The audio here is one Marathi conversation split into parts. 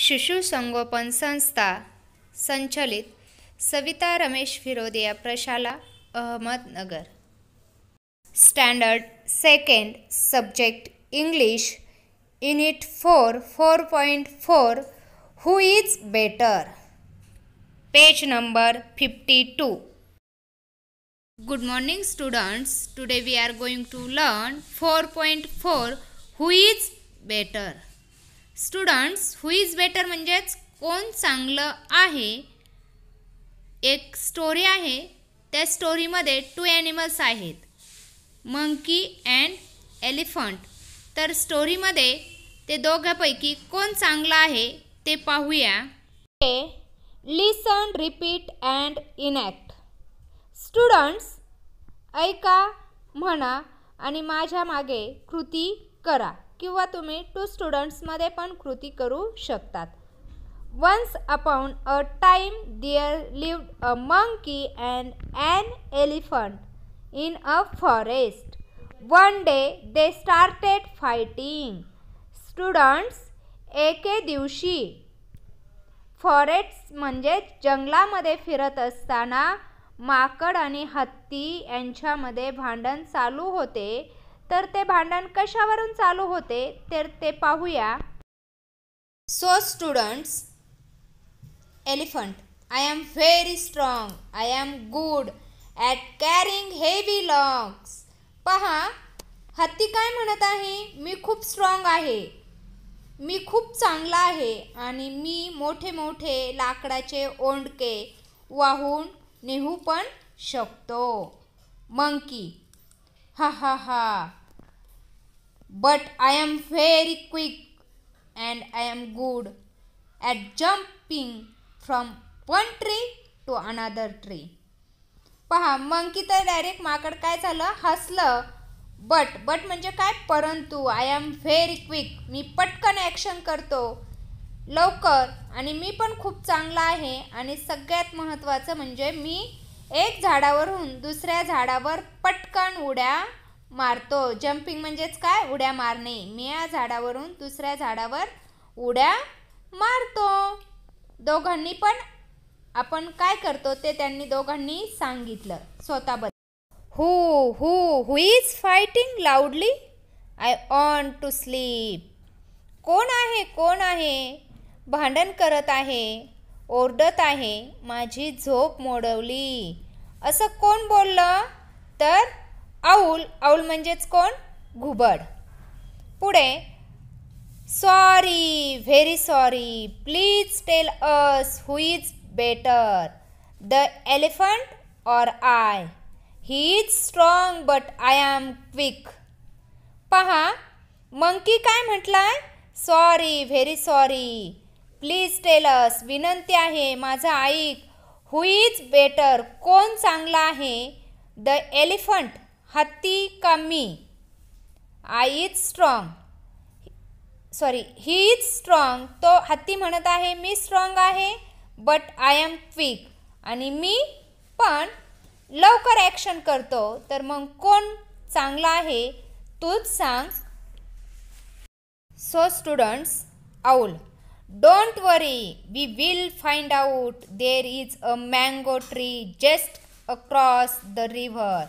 शिशु संगोपन संस्था संचलित सविता रमेश फिरोदिया प्रशाला Ahmednagar standard second subject English unit four four point four who is better page number fifty two good morning students today we are going to learn four point four who is better students who is better म्हणजेच कोण चांगलं आहे एक स्टोरी आहे त्या स्टोरीमध्ये टू ॲनिमल्स आहेत मंकी अँड एलिफंट तर स्टोरीमध्ये ते दोघांपैकी कोण चांगलं आहे ते पाहूया ते listen repeat and enact students ऐका म्हणा आणि माझ्या मागे कृती करा किंवा तुम्ही टू स्टुडंट्समध्ये पण कृती करू शकतात once upon a time there lived a monkey and and elephant in a forest one day they started fighting students एके दिवशी फॉरेस्ट म्हणजे जंगलामध्ये फिरत असताना माकड आणि हत्ती यांच्यामध्ये भांडण चालू होते तर ते भांडण कशावरून चालू होते तर ते पाहूया so students elephant I am very strong I am good at carrying heavy logs पहा हत्ती काय म्हणत आहे मी खूप स्ट्रॉंग आहे मी खूप चांगला आहे आणि मी मोठे मोठे लाकडाचे ओंडके वाहून नेहू पण शकतो मंकी हा हा हा but I am very quick and I am good at jumping from one tree to another tree पहा मंकी तर डायरेक्ट माकड काय झालं हसलं बट बट म्हणजे काय परंतु आय एम व्हेरी क्विक मी पटकन ॲक्शन करतो लवकर आणि मी पण खूप चांगला आहे आणि सगळ्यात महत्त्वाचं म्हणजे मी एक झाडावरून दुसऱ्या झाडावर पटकन उड्या मारतो जम्पिंग म्हणजेच काय उड्या मारणे मी या झाडावरून दुसऱ्या झाडावर उड्या मारतो दोघांनी पण आपण काय करतो ते त्यांनी दोघांनी सांगितलं स्वतःबद्दल who who who is fighting loudly I on to sleep कोण आहे कोण आहे भांडण करत आहे ओरडत आहे माझी झोप मोडवली असं कोण बोललं तर आऊल औल म्हणजेच कोण घुबड पुढे sorry very sorry please tell us who is better the elephant or I he is strong but I am quick पहा मंकी काय म्हटलाय sorry very sorry please tell विनंती आहे माझा ऐक हु इज बेटर कोण चांगला आहे द एलिफंट हत्ती का मी I is strong sorry he is strong तो हत्ती म्हणत आहे मी स्ट्रॉंग आहे बट आय एम क्विक आणि मी पण लवकर ॲक्शन करतो तर मग कोण चांगला आहे तूच सांग so students owl don't worry we will find out there is a mango tree just across the river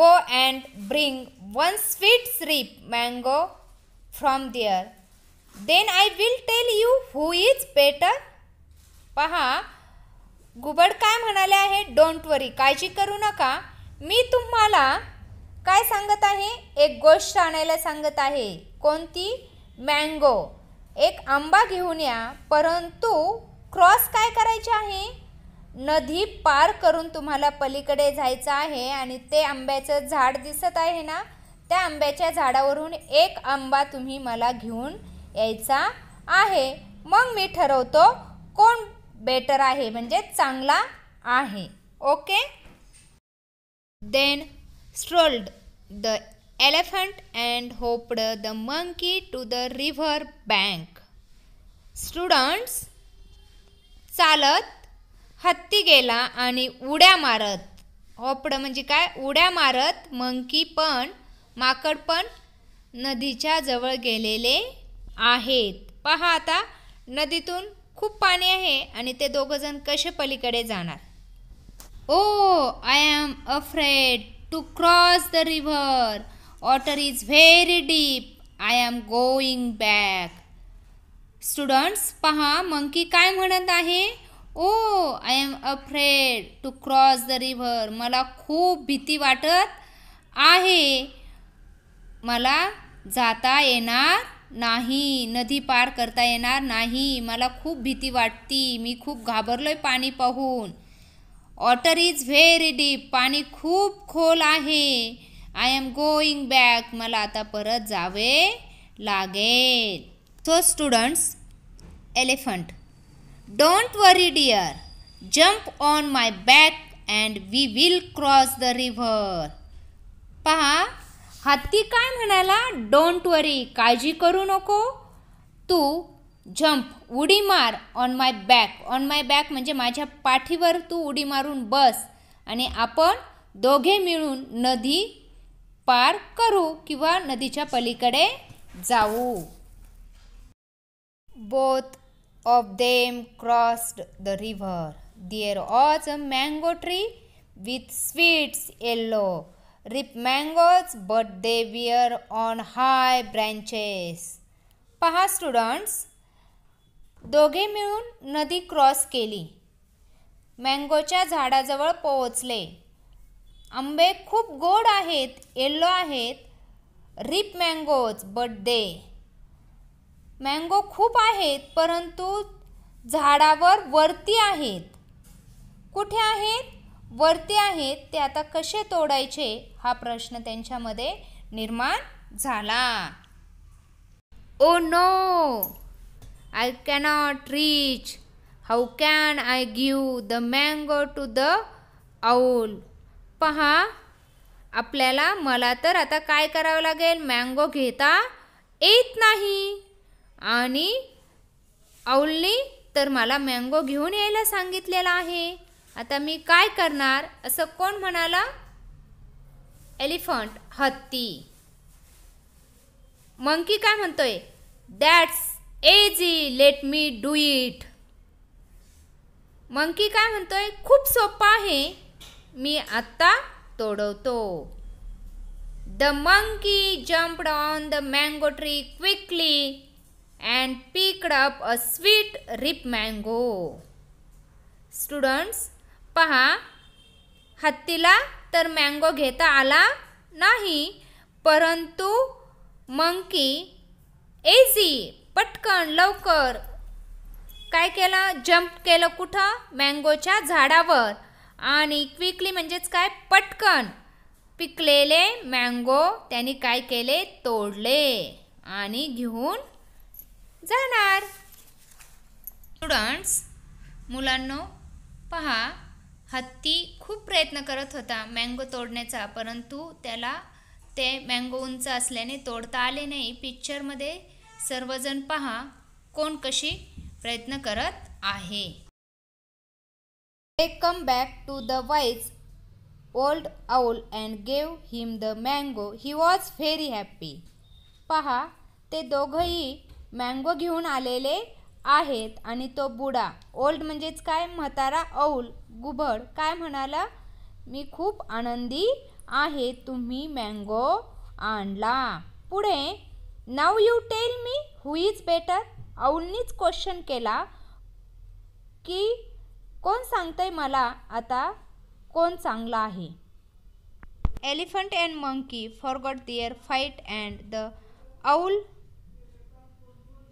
go and bring one sweet ripe mango from there then I will tell you who is better पहा गुबड काय म्हणाले आहे डोंट वरी काळजी करू नका मी तुम्हाला काय सांगत आहे एक गोष्ट आणायला सांगत आहे कोणती मँगो एक आंबा घेऊन या परंतु क्रॉस काय करायचे आहे नदी पार करून तुम्हाला पलीकडे जायचं आहे आणि ते आंब्याचं झाड दिसत आहे ना त्या आंब्याच्या झाडावरून एक आंबा तुम्ही मला घेऊन यायचा आहे मग मी ठरवतो कोण बेटर आहे म्हणजे चांगला आहे okay then strolled the elephant and hopped the monkey to the river bank students चालत हत्ती गेला आणि उड्या मारत होपडं म्हणजे काय उड्या मारत मंकी पण माकड पण नदीच्या जवळ गेलेले आहेत पहा आता नदीतून खूप पाणी आहे आणि ते दोघंजण कसे पलीकडे जाणार oh I am afraid to cross the river water is very deep I am going back students पहा मंकी काय म्हणत आहे oh I am afraid to cross the river मला खूप भीती वाटत आहे मला जाता येणार नाही नदी पार करता येणार नाही मला खूप भीती वाटती मी खूप घाबरलो आहे पाणी पाहून वॉटर इज व्हेरी डीप पाणी खूप खोल आहे आय एम गोईंग बॅक मला आता परत जावे लागेल so students elephant don't worry dear jump on my back and we will cross the river पहा हत्ती काय म्हणाला डोंट वरी काळजी करू नको तू जम्प उडी मार on my back on my back म्हणजे माझ्या पाठीवर तू उडी मारून बस आणि आपण दोघे मिळून नदी पार्क करू किंवा नदीच्या पलीकडे जाऊ both of them crossed the river there was a mango tree with sweets yellow ripe mangoes but they were on high branches पहा स्टुडंट्स दोघे मिळून नदी क्रॉस केली मँगोच्या झाडाजवळ पोहोचले आंबे खूप गोड आहेत येल्लो आहेत ripe mangoes but they mango खूप आहेत परंतु झाडावर वरती आहेत कुठे आहेत वरती आहेत ते आता कसे तोडायचे हा प्रश्न त्यांच्यामध्ये निर्माण झाला oh no I cannot reach how can I give the mango to the owl पहा आपल्याला मला तर आता काय करावं लागेल मँगो घेता येत नाही आणि औलनी तर मला मँगो घेऊन यायला सांगितलेलं आहे आता मी काय करणार असं कोण म्हणाला एलिफंट हत्ती मंकी काय म्हणतोय that's easy let me do it monkey काय म्हणतोय खूप सोपं आहे मी आत्ता तोडवतो the monkey jumped on the mango tree quickly and picked up a sweet ripe mango students पहा हत्तीला तर मँगो घेता आला नाही परंतु मंकी एझी पटकन लवकर काय केलं जम्प केलं कुठं मँगोच्या झाडावर आणि क्विकली म्हणजेच काय पटकन पिकलेले मँगो त्यांनी काय केले तोडले आणि घेऊन जाणार स्टुडंट्स मुलांनो पहा हत्ती खूप प्रयत्न करत होता मँगो तोडण्याचा परंतु त्याला ते मँगो उंच असल्याने तोडता आले नाही पिक्चरमध्ये सर्वजण पहा कोण कशी प्रयत्न करत आहे They come back to the wise old owl and gave him the mango. He was very happy. पहा ते दोघंही मँगो घेऊन आलेले आहेत आणि तो बुडा ओल्ड म्हणजेच काय म्हातारा औल गुभड काय म्हणाला मी खूप आनंदी आहे तुम्ही मँगो आणला पुढे नाव you tell me who is better औलनीच क्वेश्चन केला की कोण सांगतंय मला आता कोण चांगला आहे elephant and monkey forgot their fight and the owl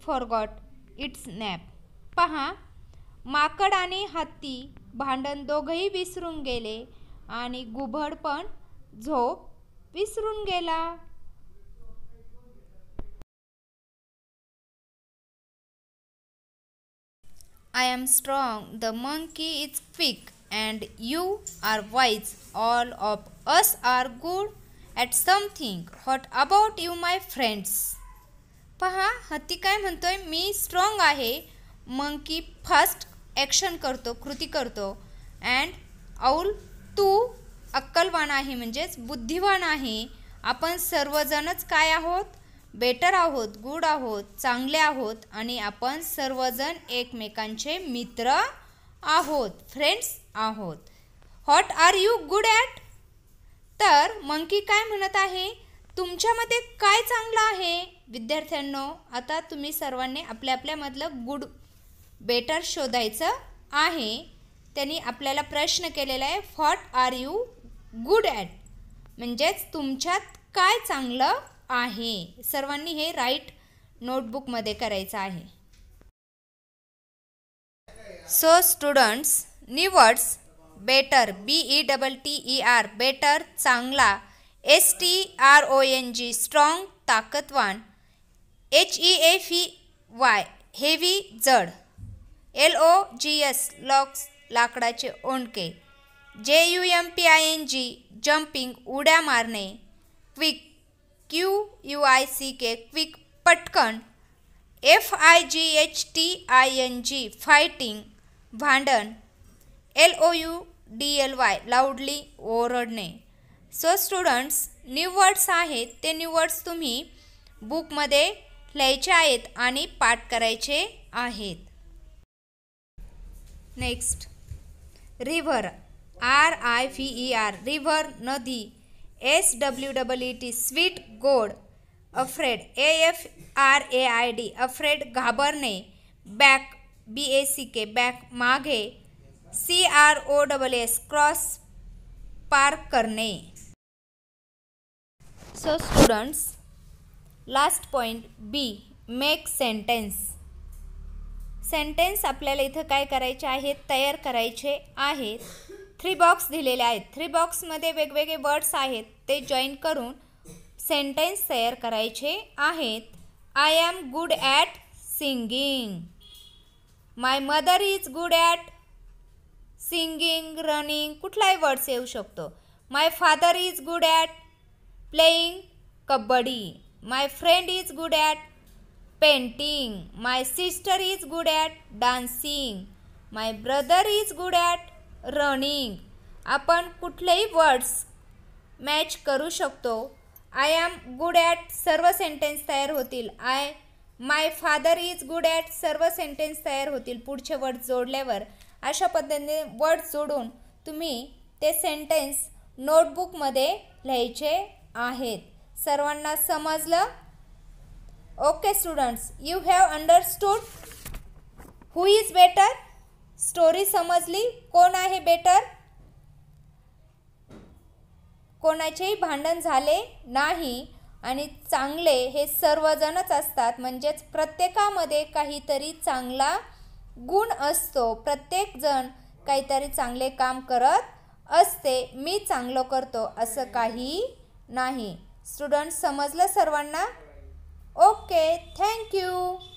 forgot its nap पहा माकड आणि हत्ती भांडण दोघंही विसरून गेले आणि गुभड पण झोप विसरून गेला I am strong, the monkey is quick, and you are wise. All of us are good at something. What about you, my friends? पहा हत्ती काय म्हणतोय मी स्ट्रॉंग आहे मंकी फास्ट ॲक्शन करतो कृती करतो अँड औल तू अक्कलवान आहे म्हणजेच बुद्धिवान आहे आपण सर्वजणच काय आहोत बेटर आहोत गुड आहोत चांगले आहोत आणि आपण सर्वजण एकमेकांचे मित्र आहोत फ्रेंड्स आहोत what are you good at तर मंकी काय म्हणत आहे तुमच्यामध्ये काय चांगलं आहे विद्यार्थ्यांनो आता तुम्ही सर्वांनी आपल्या आपल्यामधलं गुड बेटर शोधायचं आहे त्यांनी आपल्याला प्रश्न केलेला आहे what are you good at म्हणजेच तुमच्यात काय चांगलं आहे सर्वांनी हे राईट नोटबुकमध्ये करायचं आहे so students new words better B E double T E R better चांगला S T R O N G strong ताकदवान H E F E Y heavy जड L O G S logs लाकडाचे ओंडके J U M P I N G jumping उड्या मारणे quick Q U I C K quick पटकन F I G H T I N G fighting भांडण L O U D L Y loudly ओरडणे सो स्टुडंट्स न्यू वर्ड्स आहेत ते न्यू वर्ड्स तुम्ही बुकमध्ये लिहायचे आहेत आणि पाठ करायचे आहेत next river R I V E R river नदी S W double E T sweet गोड afraid A F R A I D afraid घाबरणे back B A C K back मागे C R O double S cross पार करणे so students last point B make sentence sentence आपल्याला इथं काय करायचे आहेत तयार करायचे आहेत थ्री बॉक्स दिलेले आहेत थ्री बॉक्समध्ये वेगवेगळे वर्ड्स आहेत ते जॉईन करून सेंटेन्स तयार करायचे आहेत I am good at singing my mother is good at singing running कुठलाही वर्ड्स येऊ शकतो my father is good at playing kabaddi my friend is good at painting my sister is good at dancing my brother is good at running आपण कुठलेही वर्ड्स मॅच करू शकतो आय ॲम गुड ॲट सर्व सेंटेन्स तयार होतील I my father is good at सर्व सेंटेन्स तयार होतील पुढचे वर्ड जोडल्यावर अशा पद्धतीने वर्ड जोडून तुम्ही ते सेंटेन्स नोटबुकमध्ये लिहायचे आहेत सर्वांना समजलं okay students you have understood who is better story समजली कोण आहे बेटर कोणाचेही भांडण झाले नाही आणि चांगले हे सर्वजणच असतात म्हणजेच प्रत्येकामध्ये काहीतरी चांगला गुण असतो प्रत्येकजण काहीतरी चांगले काम करत असते मी चांगलं करतो असं काही नाही स्टुडंट समजलं सर्वांना ओके थँक्यू